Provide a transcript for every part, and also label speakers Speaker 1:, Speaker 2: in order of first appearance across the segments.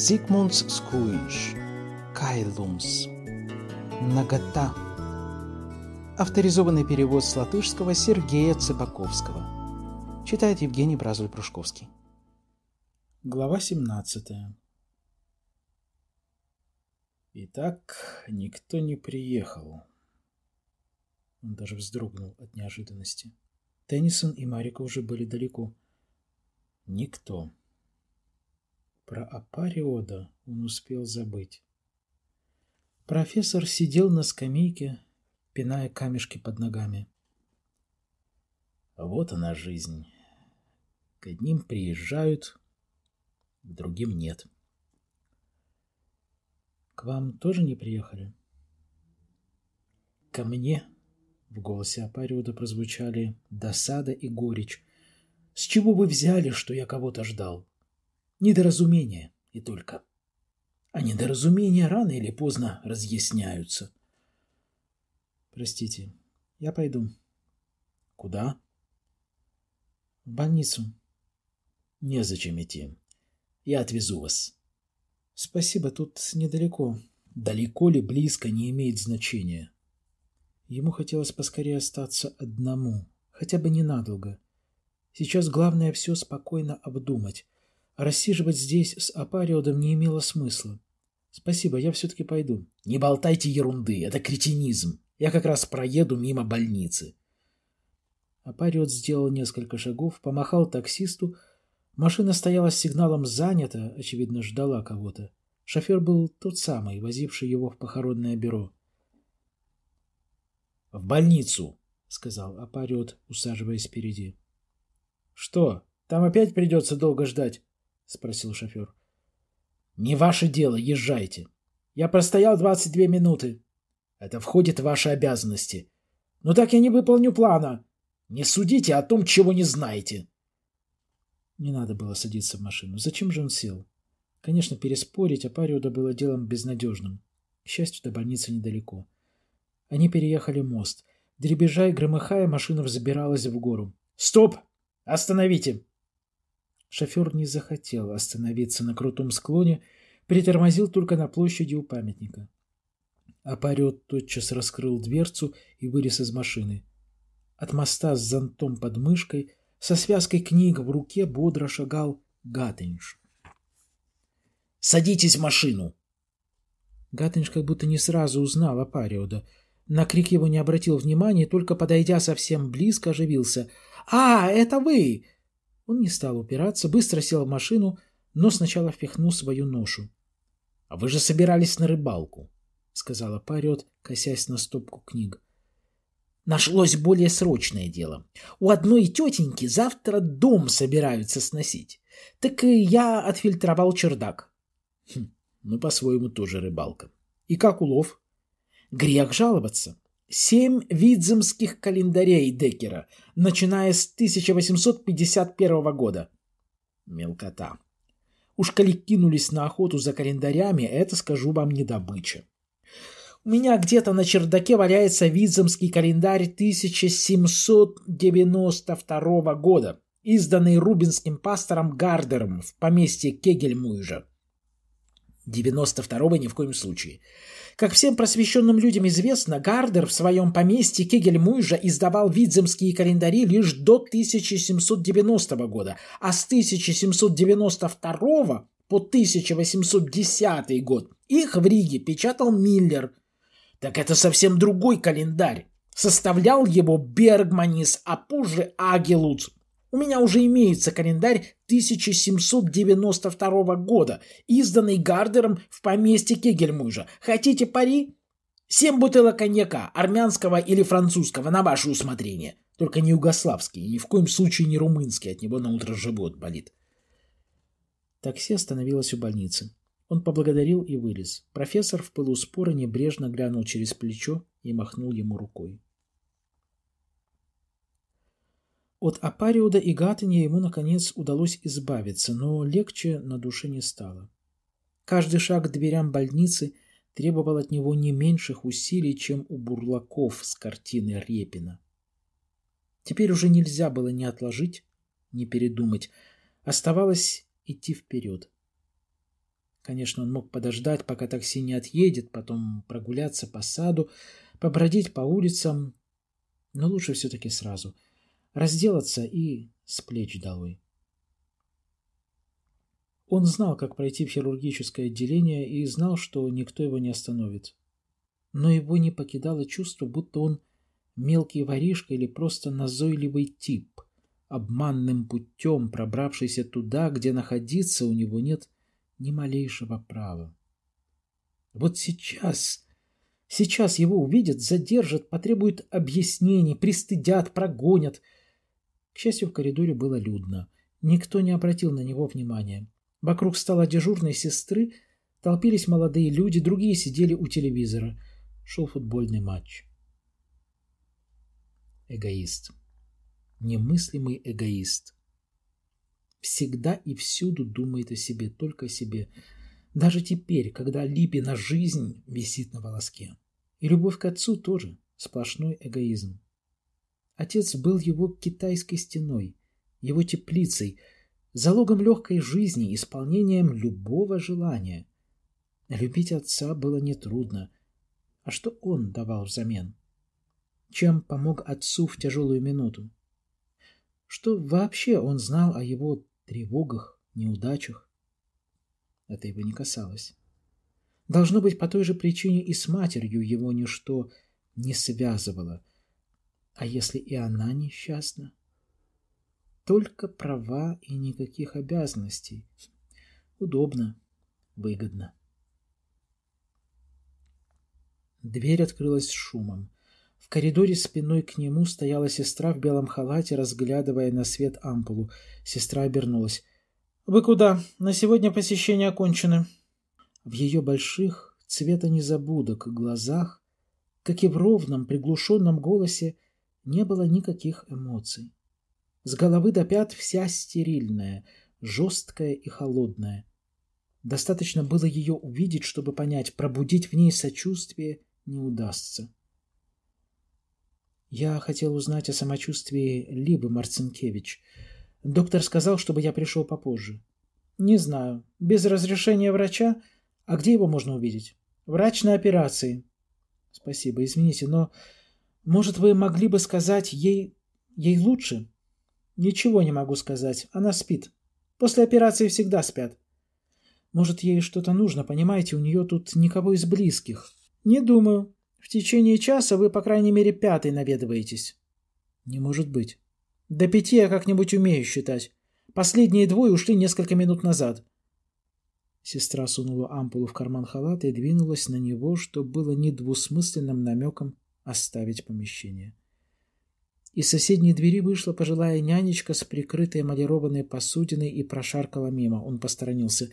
Speaker 1: Zigmunds skūjiņš, kailums, нагота. Авторизованный перевод с латышского Сергея Цыбаковского. Читает Евгений Бразуль-Прушковский. Глава 17. Итак, никто не приехал. Он даже вздрогнул от неожиданности. Теннисон и Марика уже были далеко. Никто. Про Апариода он успел забыть. Профессор сидел на скамейке, пиная камешки под ногами. Вот она жизнь. К одним приезжают, к другим нет. К вам тоже не приехали? Ко мне? В голосе Апариода прозвучали досада и горечь. С чего вы взяли, что я кого-то ждал? Недоразумения и только. А недоразумения рано или поздно разъясняются. Простите, я пойду. Куда? В больницу. Незачем идти. Я отвезу вас. Спасибо, тут недалеко. Далеко ли близко не имеет значения. Ему хотелось поскорее остаться одному, хотя бы ненадолго. Сейчас главное все спокойно обдумать, Рассиживать здесь с Апариодом не имело смысла. Спасибо, я все-таки пойду. Не болтайте ерунды, это кретинизм. Я как раз проеду мимо больницы. Апариод сделал несколько шагов, помахал таксисту. Машина стояла с сигналом занята, очевидно, ждала кого-то. Шофер был тот самый, возивший его в похоронное бюро. «В больницу», — сказал Апариот, усаживаясь впереди. «Что, там опять придется долго ждать?» — спросил шофер. «Не ваше дело, езжайте. Я простоял 22 минуты. Это входит в ваши обязанности. Но так я не выполню плана. Не судите о том, чего не знаете». Не надо было садиться в машину. Зачем же он сел? Конечно, переспорить Апариуда было делом безнадежным. К счастью, до больницы недалеко. Они переехали мост. дребезжая, и громыхая, машина взбиралась в гору. «Стоп! Остановите!» Шофер не захотел остановиться на крутом склоне, притормозил только на площади у памятника. Апарет тотчас раскрыл дверцу и вылез из машины. От моста с зонтом под мышкой, со связкой книг в руке бодро шагал Гатынш. «Садитесь в машину!» Гатынш как будто не сразу узнал Апариода. На крик его не обратил внимания, только подойдя совсем близко, оживился. «А, это вы! Он не стал упираться, быстро сел в машину, но сначала впихнул свою ношу. — А вы же собирались на рыбалку, — сказала Париот, косясь на стопку книг. Нашлось более срочное дело. У одной тетеньки завтра дом собираются сносить. Так и я отфильтровал чердак. Хм, ну, по-своему, тоже рыбалка. И как улов? Грех жаловаться семь видземских календарей Деккера, начиная с 1851 года. Мелкота. Уж коли кинулись на охоту за календарями, это, скажу вам, не добыча. У меня где-то на чердаке валяется Видземский календарь 1792 года, изданный рубинским пастором Гардером в поместье Кегельмуйжа. 92-го ни в коем случае. Как всем просвещенным людям известно, Гардер в своем поместье Кегельмуйжа издавал видземские календари лишь до 1790 года, а с 1792 по 1810 год их в Риге печатал Миллер. Так это совсем другой календарь. Составлял его Бергманис, а позже Агелуц. У меня уже имеется календарь 1792 года, изданный Гардером в поместье Кегельмужа. Хотите пари? Семь бутылок коньяка, армянского или французского, на ваше усмотрение. Только не югославский, и ни в коем случае не румынский, от него на утро живот болит. Такси остановилось у больницы. Он поблагодарил и вылез. Профессор в пылу спора небрежно глянул через плечо и махнул ему рукой. От Апариуда и Гатания ему, наконец, удалось избавиться, но легче на душе не стало. Каждый шаг к дверям больницы требовал от него не меньших усилий, чем у бурлаков с картины Репина. Теперь уже нельзя было ни отложить, ни передумать. Оставалось идти вперед. Конечно, он мог подождать, пока такси не отъедет, потом прогуляться по саду, побродить по улицам, но лучше все-таки сразу — разделаться и с плеч долой. Он знал, как пройти в хирургическое отделение и знал, что никто его не остановит. Но его не покидало чувство, будто он мелкий воришка или просто назойливый тип, обманным путем пробравшийся туда, где находиться у него нет ни малейшего права. Вот сейчас, сейчас его увидят, задержат, потребуют объяснений, пристыдят, прогонят — к счастью, в коридоре было людно. Никто не обратил на него внимания. Вокруг стола дежурной сестры толпились молодые люди, другие сидели у телевизора. Шел футбольный матч. Эгоист. Немыслимый эгоист. Всегда и всюду думает о себе, только о себе. Даже теперь, когда Липина жизнь висит на волоске. И любовь к отцу тоже сплошной эгоизм. Отец был его китайской стеной, его теплицей, залогом легкой жизни, исполнением любого желания. Любить отца было нетрудно. А что он давал взамен? Чем помог отцу в тяжелую минуту? Что вообще он знал о его тревогах, неудачах? Это его не касалось. Должно быть, по той же причине и с матерью его ничто не связывало – а если и она несчастна? Только права и никаких обязанностей. Удобно, выгодно. Дверь открылась с шумом. В коридоре спиной к нему стояла сестра в белом халате, разглядывая на свет ампулу. Сестра обернулась. «Вы куда? На сегодня посещения окончены». В ее больших, цвета незабудок, глазах, как и в ровном, приглушенном голосе, не было никаких эмоций. С головы до пят вся стерильная, жесткая и холодная. Достаточно было ее увидеть, чтобы понять, пробудить в ней сочувствие не удастся. Я хотел узнать о самочувствии Либы Марцинкевич. Доктор сказал, чтобы я пришел попозже. Не знаю. Без разрешения врача? А где его можно увидеть? Врач на операции. Спасибо, извините, но может, вы могли бы сказать ей... ей лучше? Ничего не могу сказать, она спит. После операции всегда спят. Может, ей что-то нужно, понимаете, у нее тут никого из близких. Не думаю. В течение часа вы, по крайней мере, пятый наведываетесь. Не может быть. До пяти я как-нибудь умею считать. Последние двое ушли несколько минут назад. Сестра сунула ампулу в карман халата и двинулась на него, что было недвусмысленным намеком оставить помещение. Из соседней двери вышла пожилая нянечка с прикрытой эмалированной посудиной и прошаркала мимо. Он посторонился.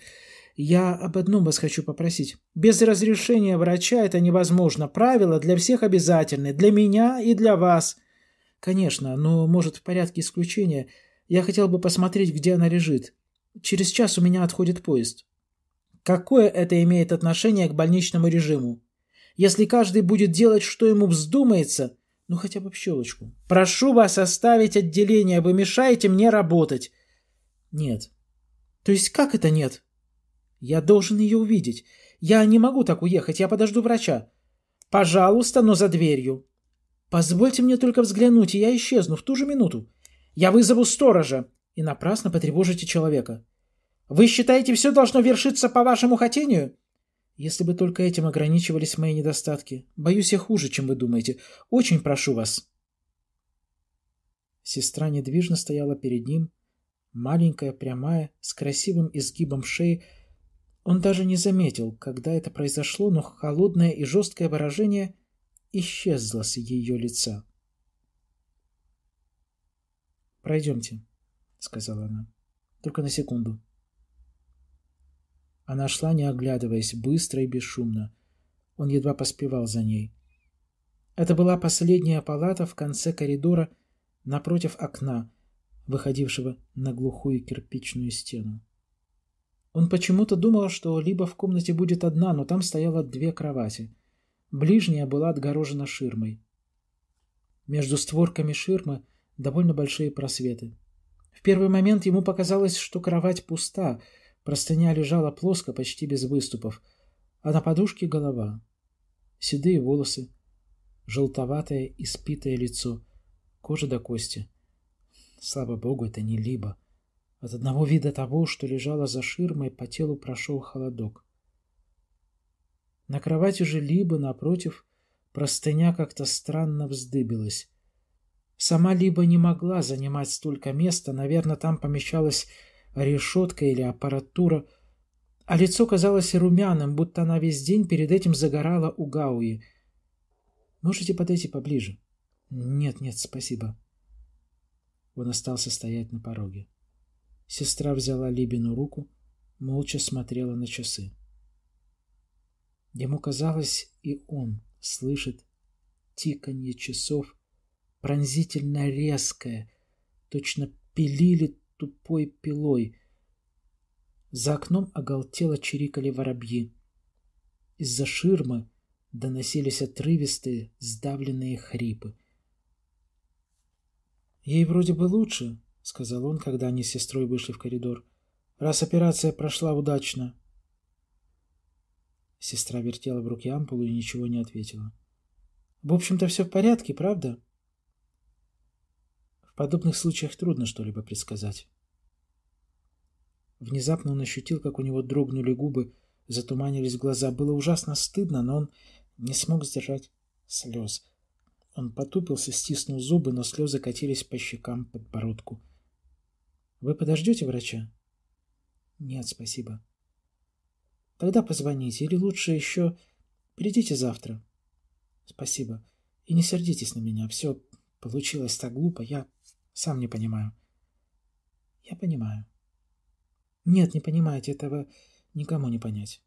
Speaker 1: «Я об одном вас хочу попросить. Без разрешения врача это невозможно. Правила для всех обязательны. Для меня и для вас». «Конечно, но, может, в порядке исключения. Я хотел бы посмотреть, где она лежит. Через час у меня отходит поезд». «Какое это имеет отношение к больничному режиму?» Если каждый будет делать, что ему вздумается, ну хотя бы пчелочку. Прошу вас оставить отделение, вы мешаете мне работать. Нет. То есть как это нет? Я должен ее увидеть. Я не могу так уехать, я подожду врача. Пожалуйста, но за дверью. Позвольте мне только взглянуть, и я исчезну в ту же минуту. Я вызову сторожа. И напрасно потревожите человека. Вы считаете, все должно вершиться по вашему хотению? Если бы только этим ограничивались мои недостатки. Боюсь, я хуже, чем вы думаете. Очень прошу вас. Сестра недвижно стояла перед ним, маленькая, прямая, с красивым изгибом шеи. Он даже не заметил, когда это произошло, но холодное и жесткое выражение исчезло с ее лица. «Пройдемте», — сказала она. «Только на секунду». Она шла, не оглядываясь, быстро и бесшумно. Он едва поспевал за ней. Это была последняя палата в конце коридора напротив окна, выходившего на глухую кирпичную стену. Он почему-то думал, что либо в комнате будет одна, но там стояло две кровати. Ближняя была отгорожена ширмой. Между створками ширмы довольно большие просветы. В первый момент ему показалось, что кровать пуста — Простыня лежала плоско, почти без выступов, а на подушке голова. Седые волосы, желтоватое и спитое лицо, кожа до кости. Слава богу, это не либо. От одного вида того, что лежало за ширмой, по телу прошел холодок. На кровати же либо, напротив, простыня как-то странно вздыбилась. Сама либо не могла занимать столько места, наверное, там помещалось решетка или аппаратура, а лицо казалось румяным, будто она весь день перед этим загорала у Гауи. «Можете подойти поближе?» «Нет, нет, спасибо». Он остался стоять на пороге. Сестра взяла Либину руку, молча смотрела на часы. Ему казалось, и он слышит тиканье часов, пронзительно резкое, точно пилили тупой пилой. За окном оголтело чирикали воробьи. Из-за ширмы доносились отрывистые, сдавленные хрипы. «Ей вроде бы лучше», — сказал он, когда они с сестрой вышли в коридор, — «раз операция прошла удачно». Сестра вертела в руке ампулу и ничего не ответила. «В общем-то, все в порядке, правда?» В подобных случаях трудно что-либо предсказать. Внезапно он ощутил, как у него дрогнули губы, затуманились глаза. Было ужасно стыдно, но он не смог сдержать слез. Он потупился, стиснул зубы, но слезы катились по щекам, подбородку. «Вы подождете врача?» «Нет, спасибо». «Тогда позвоните, или лучше еще придите завтра». «Спасибо. И не сердитесь на меня. Все получилось так глупо, я сам не понимаю». «Я понимаю». Нет, не понимаете, этого никому не понять.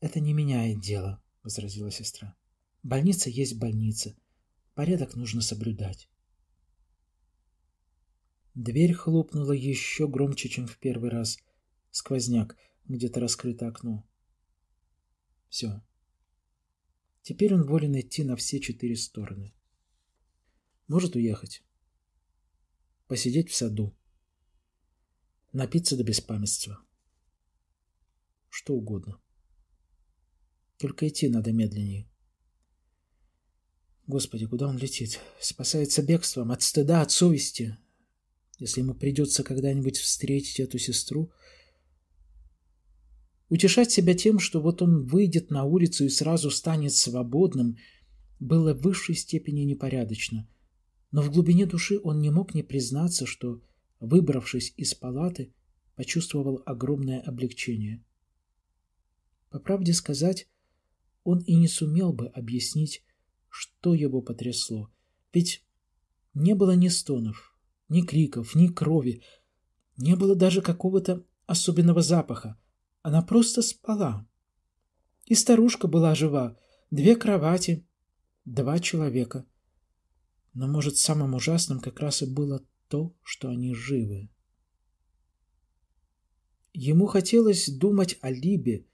Speaker 1: Это не меняет дело, возразила сестра. Больница есть больница. Порядок нужно соблюдать. Дверь хлопнула еще громче, чем в первый раз. Сквозняк, где-то раскрыто окно. Все. Теперь он волен идти на все четыре стороны. Может уехать. Посидеть в саду напиться до беспамятства. Что угодно. Только идти надо медленнее. Господи, куда он летит? Спасается бегством от стыда, от совести. Если ему придется когда-нибудь встретить эту сестру, утешать себя тем, что вот он выйдет на улицу и сразу станет свободным, было в высшей степени непорядочно. Но в глубине души он не мог не признаться, что Выбравшись из палаты, почувствовал огромное облегчение. По правде сказать, он и не сумел бы объяснить, что его потрясло, ведь не было ни стонов, ни криков, ни крови, не было даже какого-то особенного запаха. Она просто спала. И старушка была жива, две кровати, два человека. Но, может, самым ужасным как раз и было то, что они живы. Ему хотелось думать о Либе,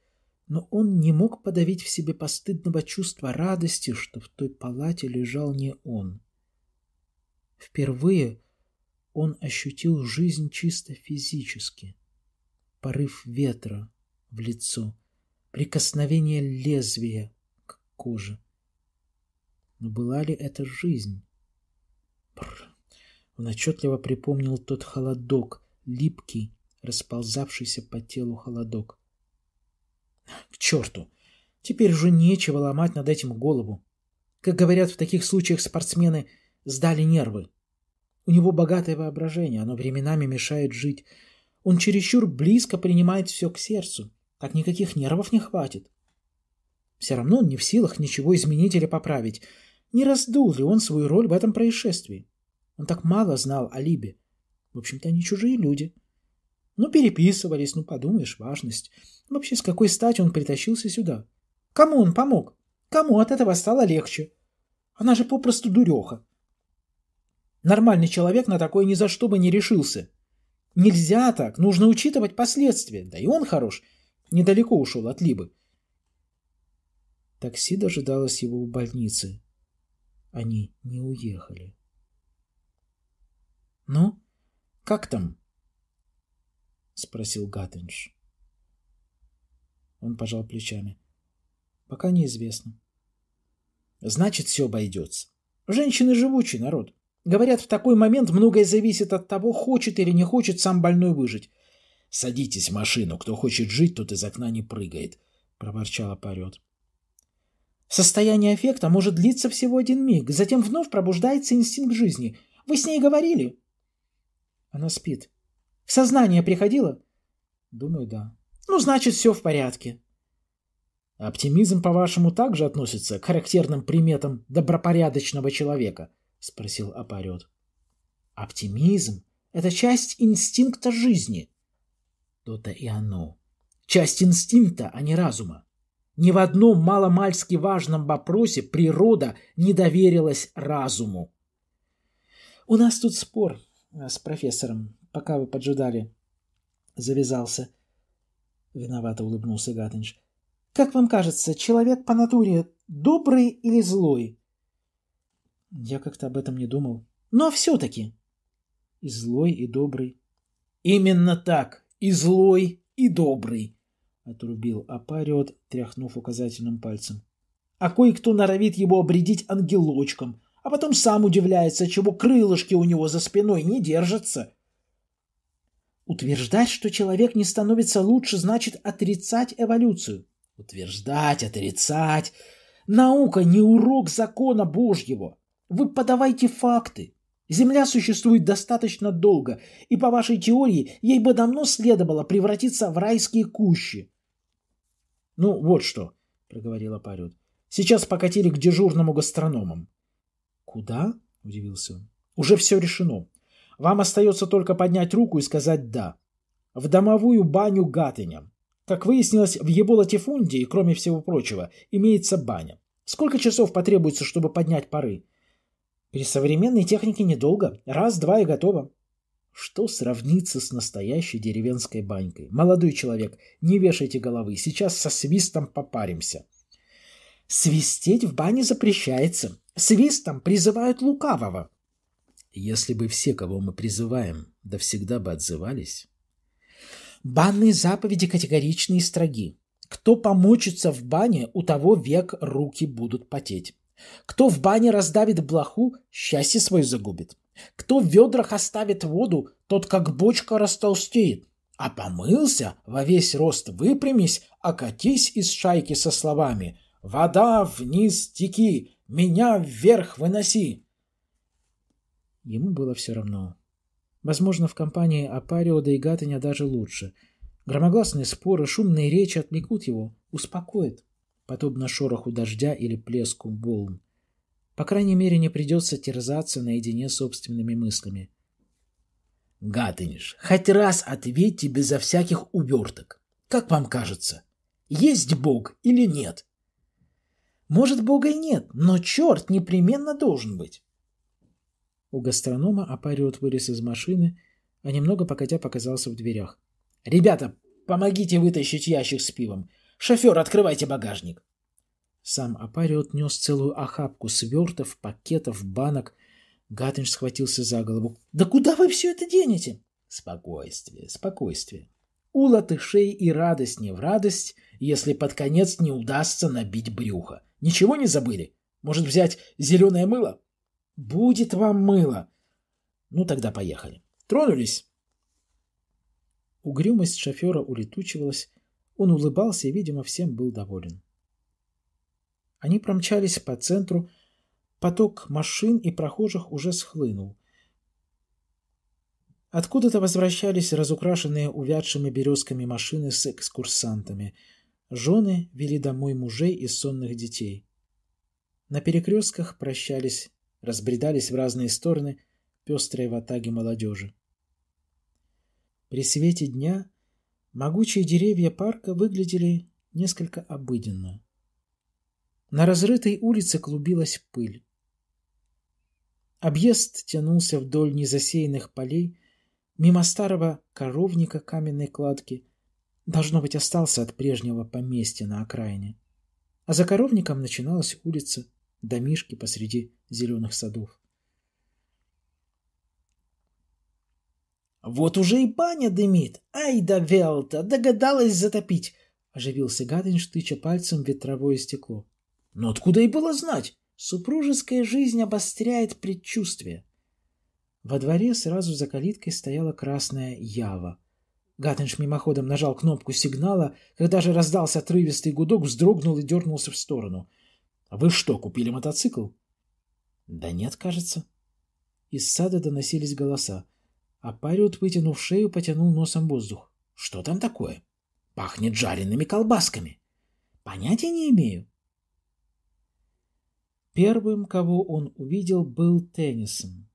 Speaker 1: но он не мог подавить в себе постыдного чувства радости, что в той палате лежал не он. Впервые он ощутил жизнь чисто физически. Порыв ветра в лицо, прикосновение лезвия к коже. Но была ли это жизнь? Бррр. Он отчетливо припомнил тот холодок, липкий, расползавшийся по телу холодок. К черту! Теперь уже нечего ломать над этим голову. Как говорят, в таких случаях спортсмены сдали нервы. У него богатое воображение, оно временами мешает жить. Он чересчур близко принимает все к сердцу. Так никаких нервов не хватит. Все равно он не в силах ничего изменить или поправить. Не раздул ли он свою роль в этом происшествии? Он так мало знал о Либе. В общем-то, они чужие люди. Ну, переписывались, ну, подумаешь, важность. Вообще, с какой стати он притащился сюда? Кому он помог? Кому от этого стало легче? Она же попросту дуреха. Нормальный человек на такое ни за что бы не решился. Нельзя так, нужно учитывать последствия. Да и он хорош. Недалеко ушел от Либы. Такси дожидалось его у больницы. Они не уехали. Ну, как там? Спросил Гаттенш. Он пожал плечами. Пока неизвестно. Значит, все обойдется. Женщины живучий народ. Говорят, в такой момент многое зависит от того, хочет или не хочет сам больной выжить. «Садитесь в машину. Кто хочет жить, тот из окна не прыгает», — проворчала Парет. «Состояние аффекта может длиться всего один миг, затем вновь пробуждается инстинкт жизни. Вы с ней говорили?» Она спит. В сознание приходила? Думаю, да. Ну, значит, все в порядке. Оптимизм, по-вашему, также относится к характерным приметам добропорядочного человека? Спросил Апарет. Оптимизм – это часть инстинкта жизни. То-то и оно. Часть инстинкта, а не разума. Ни в одном маломальски важном вопросе природа не доверилась разуму. У нас тут спор, Э, с профессором, пока вы поджидали. Завязался. Виновато улыбнулся Гатынч. Как вам кажется, человек по натуре добрый или злой? Я как-то об этом не думал. Но все-таки. И злой, и добрый. Именно так. И злой, и добрый. Отрубил Апариот, тряхнув указательным пальцем. А кое-кто норовит его обредить ангелочком, а потом сам удивляется, чего крылышки у него за спиной не держатся. Утверждать, что человек не становится лучше, значит отрицать эволюцию. Утверждать, отрицать. Наука не урок закона Божьего. Вы подавайте факты. Земля существует достаточно долго, и по вашей теории ей бы давно следовало превратиться в райские кущи. Ну вот что, проговорила Парют. Сейчас покатили к дежурному гастрономам. «Куда?» – удивился он. «Уже все решено. Вам остается только поднять руку и сказать «да». В домовую баню Гатыня. Как выяснилось, в его латифундии, кроме всего прочего, имеется баня. Сколько часов потребуется, чтобы поднять пары? При современной технике недолго. Раз-два и готово. Что сравнится с настоящей деревенской банькой? Молодой человек, не вешайте головы, сейчас со свистом попаримся. Свистеть в бане запрещается, свистом призывают лукавого. Если бы все, кого мы призываем, да всегда бы отзывались. Банные заповеди категоричны и строги. Кто помучится в бане, у того век руки будут потеть. Кто в бане раздавит блоху, счастье свое загубит. Кто в ведрах оставит воду, тот как бочка растолстеет. А помылся, во весь рост выпрямись, окатись из шайки со словами «Вода вниз теки, меня вверх выноси!» Ему было все равно. Возможно, в компании Апарио да и Гатаня даже лучше. Громогласные споры, шумные речи отвлекут его, успокоят, подобно шороху дождя или плеску волн. По крайней мере, не придется терзаться наедине собственными мыслями. «Гатыниш, хоть раз ответьте безо всяких уберток. Как вам кажется, есть Бог или нет?» Может, Бога и нет, но черт непременно должен быть. У гастронома опариот вылез из машины, а немного покатя показался в дверях. «Ребята, помогите вытащить ящик с пивом! Шофер, открывайте багажник!» Сам опариот нес целую охапку свертов, пакетов, банок. Гатыш схватился за голову. «Да куда вы все это денете?» «Спокойствие, спокойствие!» У латышей и радость не в радость, если под конец не удастся набить брюхо. Ничего не забыли? Может, взять зеленое мыло? Будет вам мыло. Ну, тогда поехали. Тронулись. Угрюмость шофера улетучивалась. Он улыбался и, видимо, всем был доволен. Они промчались по центру. Поток машин и прохожих уже схлынул. Откуда-то возвращались разукрашенные увядшими березками машины с экскурсантами – Жены вели домой мужей и сонных детей. На перекрестках прощались, разбредались в разные стороны пестрые ватаги молодежи. При свете дня могучие деревья парка выглядели несколько обыденно. На разрытой улице клубилась пыль. Объезд тянулся вдоль незасеянных полей, мимо старого коровника каменной кладки – Должно быть, остался от прежнего поместья на окраине. А за коровником начиналась улица, домишки посреди зеленых садов. «Вот уже и баня дымит! Ай да велта! Догадалась затопить!» — оживился Гаденш, штыча пальцем ветровое стекло. «Но откуда и было знать? Супружеская жизнь обостряет предчувствие». Во дворе сразу за калиткой стояла красная ява — Гаттенш мимоходом нажал кнопку сигнала, когда же раздался отрывистый гудок, вздрогнул и дернулся в сторону. «А «Вы что, купили мотоцикл?» «Да нет, кажется». Из сада доносились голоса, а Париот, вытянув шею, потянул носом воздух. «Что там такое? Пахнет жареными колбасками!» «Понятия не имею». Первым, кого он увидел, был Теннисон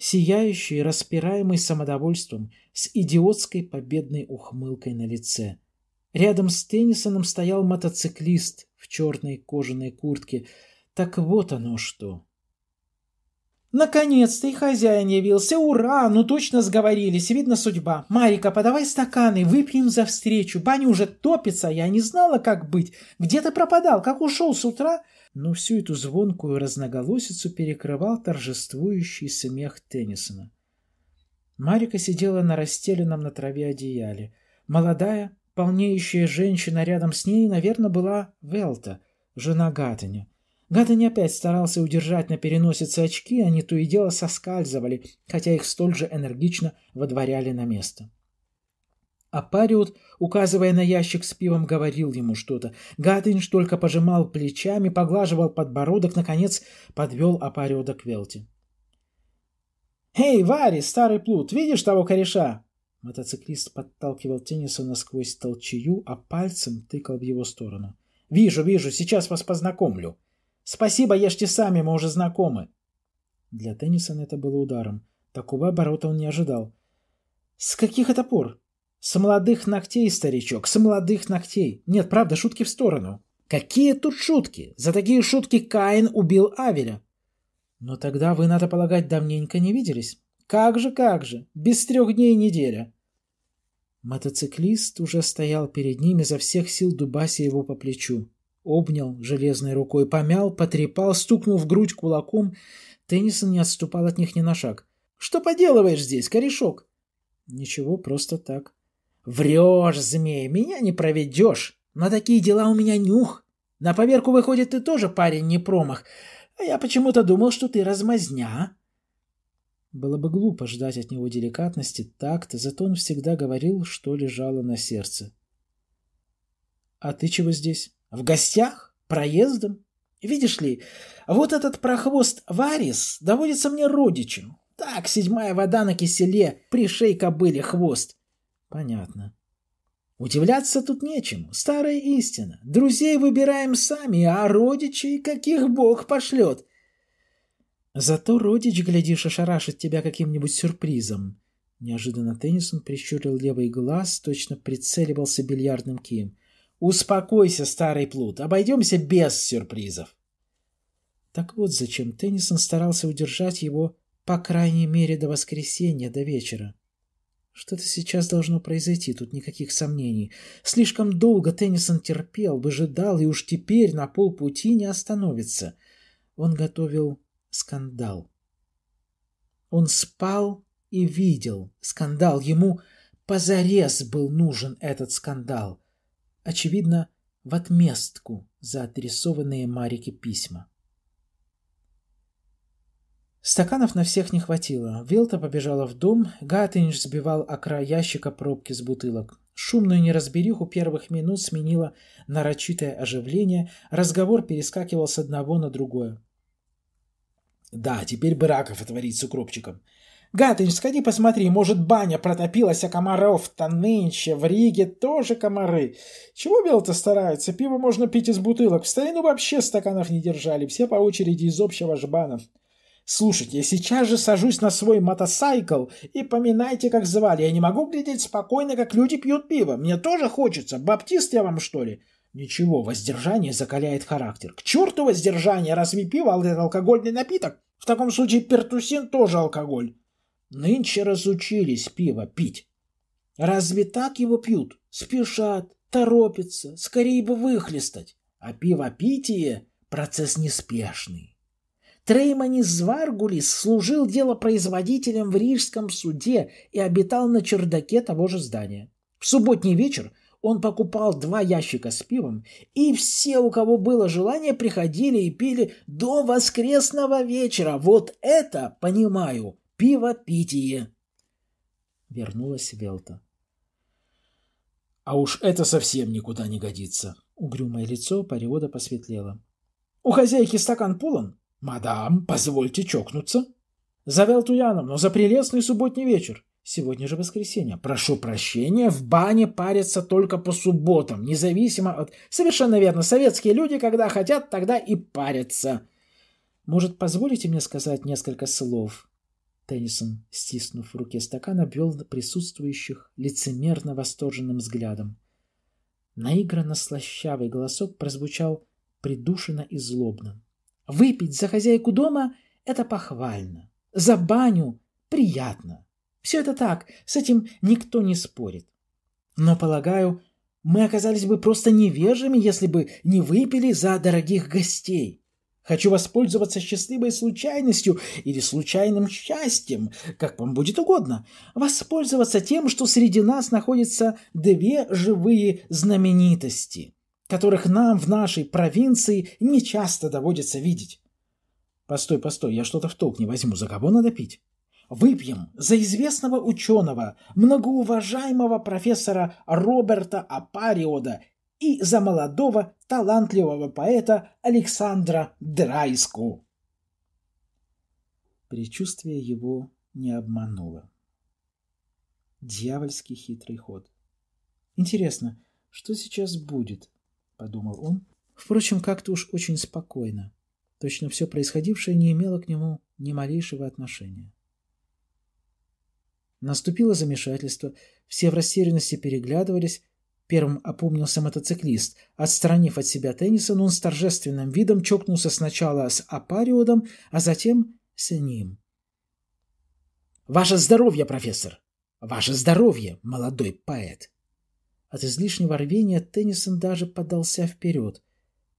Speaker 1: сияющий, распираемый самодовольством, с идиотской победной ухмылкой на лице. Рядом с Теннисоном стоял мотоциклист в черной кожаной куртке. Так вот оно что. «Наконец-то и хозяин явился! Ура! Ну точно сговорились! Видно судьба! Марика, подавай стаканы, выпьем за встречу! Баня уже топится, я не знала, как быть! Где ты пропадал? Как ушел с утра? но всю эту звонкую разноголосицу перекрывал торжествующий смех Теннисона. Марика сидела на расстеленном на траве одеяле. Молодая, полнеющая женщина рядом с ней, наверное, была Велта, жена Гаттеня. Гаттень опять старался удержать на переносице очки, они то и дело соскальзывали, хотя их столь же энергично водворяли на место. Апариут, указывая на ящик с пивом, говорил ему что-то. Гатынш только пожимал плечами, поглаживал подбородок, наконец подвел Апариуда к Велте. «Эй, Варис, старый плут, видишь того кореша?» Мотоциклист подталкивал Теннисона сквозь толчею, а пальцем тыкал в его сторону. «Вижу, вижу, сейчас вас познакомлю. Спасибо, ешьте сами, мы уже знакомы». Для Теннисона это было ударом. Такого оборота он не ожидал. «С каких это пор?» С молодых ногтей, старичок, с молодых ногтей. Нет, правда, шутки в сторону. Какие тут шутки? За такие шутки Каин убил Авеля. Но тогда вы, надо полагать, давненько не виделись. Как же, как же, без трех дней неделя. Мотоциклист уже стоял перед ним изо всех сил дубася его по плечу. Обнял железной рукой, помял, потрепал, стукнул в грудь кулаком. Теннисон не отступал от них ни на шаг. «Что поделываешь здесь, корешок?» «Ничего, просто так», «Врешь, змей, меня не проведешь. На такие дела у меня нюх. На поверку, выходит, ты тоже парень не промах. А я почему-то думал, что ты размазня». Было бы глупо ждать от него деликатности, такта, зато он всегда говорил, что лежало на сердце. «А ты чего здесь? В гостях? Проездом? Видишь ли, вот этот прохвост Варис доводится мне родичем. Так, седьмая вода на киселе, пришей кобыле хвост. Понятно. Удивляться тут нечему. Старая истина. Друзей выбираем сами, а родичей каких бог пошлет. Зато родич, глядишь, ошарашит тебя каким-нибудь сюрпризом. Неожиданно Теннисон прищурил левый глаз, точно прицеливался бильярдным кием. «Успокойся, старый плут, обойдемся без сюрпризов!» Так вот зачем Теннисон старался удержать его, по крайней мере, до воскресенья, до вечера. Что-то сейчас должно произойти, тут никаких сомнений. Слишком долго Теннисон терпел, выжидал и уж теперь на полпути не остановится. Он готовил скандал. Он спал и видел скандал. Ему позарез был нужен этот скандал. Очевидно, в отместку за адресованные Марике письма. Стаканов на всех не хватило. Вилта побежала в дом, Гаттинч сбивал о ящика пробки с бутылок. Шумную неразбериху первых минут сменило нарочитое оживление, разговор перескакивал с одного на другое. «Да, теперь бы раков отварить с укропчиком», Гатыч, сходи посмотри, может, баня протопилась, а комаров-то нынче в Риге тоже комары. Чего бело старается? Пиво можно пить из бутылок. В старину вообще стаканов не держали, все по очереди из общего жбана. Слушайте, я сейчас же сажусь на свой мотосайкл и поминайте, как звали. Я не могу глядеть спокойно, как люди пьют пиво. Мне тоже хочется. Баптист я вам, что ли? Ничего, воздержание закаляет характер. К черту воздержание, разве пиво это алкогольный напиток? В таком случае пертусин тоже алкоголь. Нынче разучились пиво пить. Разве так его пьют? Спешат, торопятся, скорее бы выхлестать. А пиво питье процесс неспешный. Треймани Зваргулис служил делопроизводителем в Рижском суде и обитал на чердаке того же здания. В субботний вечер он покупал два ящика с пивом, и все, у кого было желание, приходили и пили до воскресного вечера. Вот это, понимаю, пиво-питие. Вернулась Велта. А уж это совсем никуда не годится. Угрюмое лицо Париода посветлело. У хозяйки стакан полон, «Мадам, позвольте чокнуться!» «Завел Туянов, но за прелестный субботний вечер!» «Сегодня же воскресенье. Прошу прощения, в бане парятся только по субботам, независимо от...» «Совершенно верно. Советские люди, когда хотят, тогда и парятся!» «Может, позволите мне сказать несколько слов?» Теннисон, стиснув в руке стакан, обвел присутствующих лицемерно восторженным взглядом. Наигранно слащавый голосок прозвучал придушенно и злобно. Выпить за хозяйку дома – это похвально, за баню – приятно. Все это так, с этим никто не спорит. Но, полагаю, мы оказались бы просто невежими, если бы не выпили за дорогих гостей. Хочу воспользоваться счастливой случайностью или случайным счастьем, как вам будет угодно. Воспользоваться тем, что среди нас находятся две живые знаменитости которых нам в нашей провинции не часто доводится видеть. Постой, постой, я что-то в толк не возьму, за кого надо пить? Выпьем за известного ученого, многоуважаемого профессора Роберта Апариода и за молодого талантливого поэта Александра Драйску. Причувствие его не обмануло. Дьявольский хитрый ход. Интересно, что сейчас будет? подумал он. Впрочем, как-то уж очень спокойно. Точно все происходившее не имело к нему ни малейшего отношения. Наступило замешательство, все в растерянности переглядывались, Первым опомнился мотоциклист. Отстранив от себя Теннисон, он с торжественным видом чокнулся сначала с Апариодом, а затем с ним. «Ваше здоровье, профессор! Ваше здоровье, молодой поэт!» От излишнего рвения Теннисон даже подался вперед.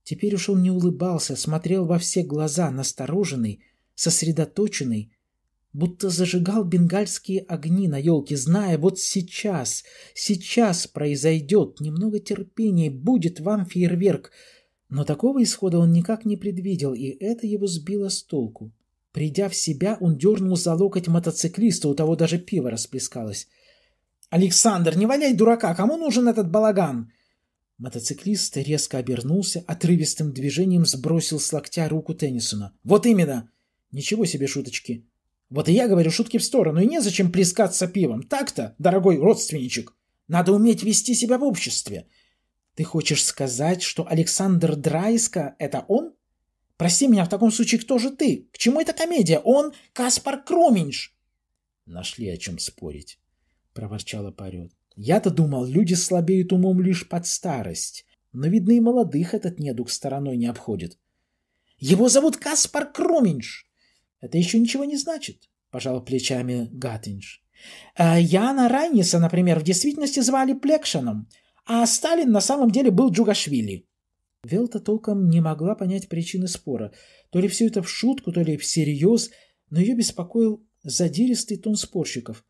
Speaker 1: Теперь уж он не улыбался, смотрел во все глаза, настороженный, сосредоточенный, будто зажигал бенгальские огни на елке, зная, вот сейчас, сейчас произойдет, немного терпения, будет вам фейерверк. Но такого исхода он никак не предвидел, и это его сбило с толку. Придя в себя, он дернул за локоть мотоциклиста, у того даже пиво расплескалось. «Александр, не валяй дурака! Кому нужен этот балаган?» Мотоциклист резко обернулся, отрывистым движением сбросил с локтя руку Теннисона. «Вот именно!» «Ничего себе шуточки!» «Вот и я говорю шутки в сторону, и незачем плескаться пивом. Так-то, дорогой родственничек, надо уметь вести себя в обществе!» «Ты хочешь сказать, что Александр Драйска — это он?» «Прости меня, в таком случае кто же ты? К чему эта комедия? Он Каспар Кроминш!» Нашли о чем спорить. — проворчала Парет. «Я-то думал, люди слабеют умом лишь под старость, но, видно, и молодых этот недуг стороной не обходит». «Его зовут Каспар Круминш!» «Это еще ничего не значит», — пожал плечами Гатинш. А Яна Райниса, например, в действительности звали Плекшином, а Сталин на самом деле был Джугашвили. Велта толком не могла понять причины спора. То ли все это в шутку, то ли всерьез, но ее беспокоил задиристый тон спорщиков.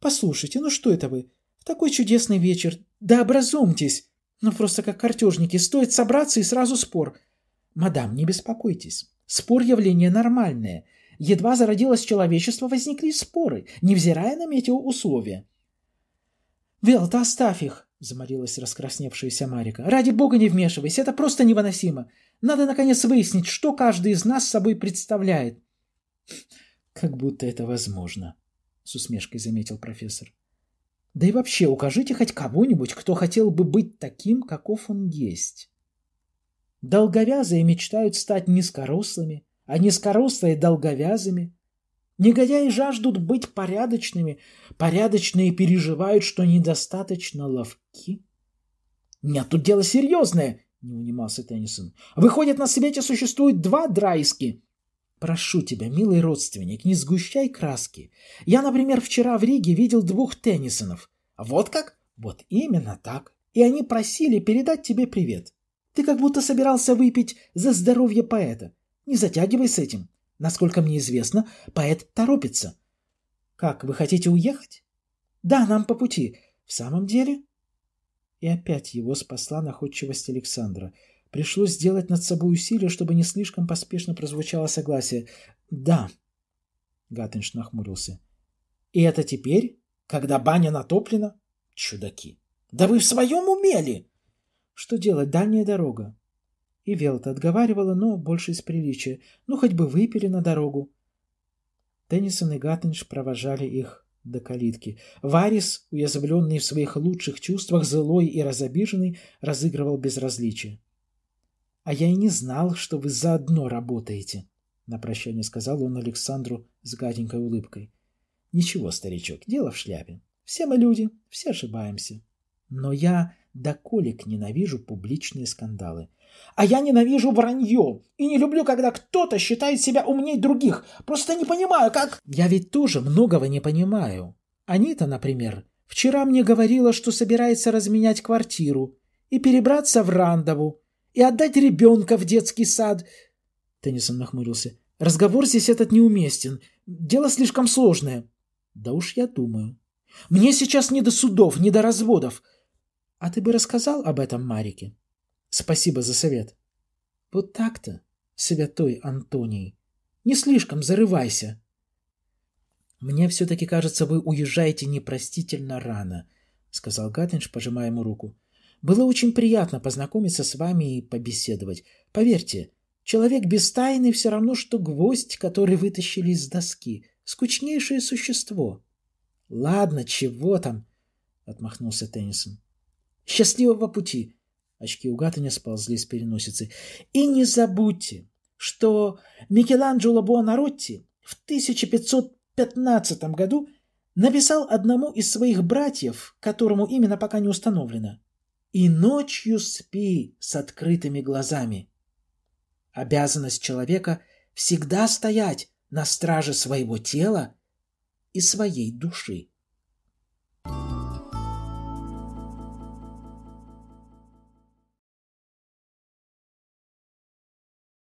Speaker 1: Послушайте, ну что это вы? В такой чудесный вечер. Да образумьтесь. Ну просто как картежники. Стоит собраться и сразу спор. Мадам, не беспокойтесь. Спор явление нормальное. Едва зародилось человечество, возникли споры, невзирая на метеоусловия. «Велта, оставь их!» — заморилась раскрасневшаяся Марика. «Ради бога не вмешивайся, это просто невыносимо. Надо, наконец, выяснить, что каждый из нас собой представляет». «Как будто это возможно», с усмешкой заметил профессор. Да и вообще укажите хоть кого-нибудь, кто хотел бы быть таким, каков он есть. Долговязые мечтают стать низкорослыми, а низкорослые – долговязыми. Негодяи жаждут быть порядочными, порядочные переживают, что недостаточно ловки. «Нет, тут дело серьезное», – не унимался Теннисон. «Выходит, на свете существует два драйски Прошу тебя, милый родственник, не сгущай краски. Я, например, вчера в Риге видел двух Теннисонов. Вот как? Вот именно так. И они просили передать тебе привет. Ты как будто собирался выпить за здоровье поэта. Не затягивай с этим. Насколько мне известно, поэт торопится. Как, вы хотите уехать? Да, нам по пути. В самом деле? И опять его спасла находчивость Александра. Пришлось сделать над собой усилие, чтобы не слишком поспешно прозвучало согласие. «Да», — Гаттенш нахмурился. «И это теперь, когда баня натоплена? Чудаки! Да вы в своем умели!» «Что делать? Дальняя дорога». И Велта отговаривала, но больше из приличия. «Ну, хоть бы выпили на дорогу». Теннисон и Гаттенш провожали их до калитки. Варис, уязвленный в своих лучших чувствах, злой и разобиженный, разыгрывал безразличие. «А я и не знал, что вы заодно работаете», — на прощание сказал он Александру с гаденькой улыбкой. «Ничего, старичок, дело в шляпе. Все мы люди, все ошибаемся. Но я до колик ненавижу публичные скандалы. А я ненавижу вранье и не люблю, когда кто-то считает себя умнее других. Просто не понимаю, как...» «Я ведь тоже многого не понимаю. Анита, например, вчера мне говорила, что собирается разменять квартиру и перебраться в Рандову, и отдать ребенка в детский сад. Теннисон нахмурился. Разговор здесь этот неуместен. Дело слишком сложное. Да уж я думаю. Мне сейчас не до судов, не до разводов. А ты бы рассказал об этом Марике? Спасибо за совет. Вот так-то, святой Антоний. Не слишком зарывайся. Мне все-таки кажется, вы уезжаете непростительно рано, сказал Гаттинш, пожимая ему руку. Было очень приятно познакомиться с вами и побеседовать. Поверьте, человек без тайны все равно, что гвоздь, который вытащили из доски. Скучнейшее существо. — Ладно, чего там? — отмахнулся Теннисон. — Счастливого пути! Очки у Угатаня сползли с переносицы. — И не забудьте, что Микеланджело Буонаротти в 1515 году написал одному из своих братьев, которому именно пока не установлено, и ночью спи с открытыми глазами. Обязанность человека всегда стоять на страже своего тела и своей души. thank you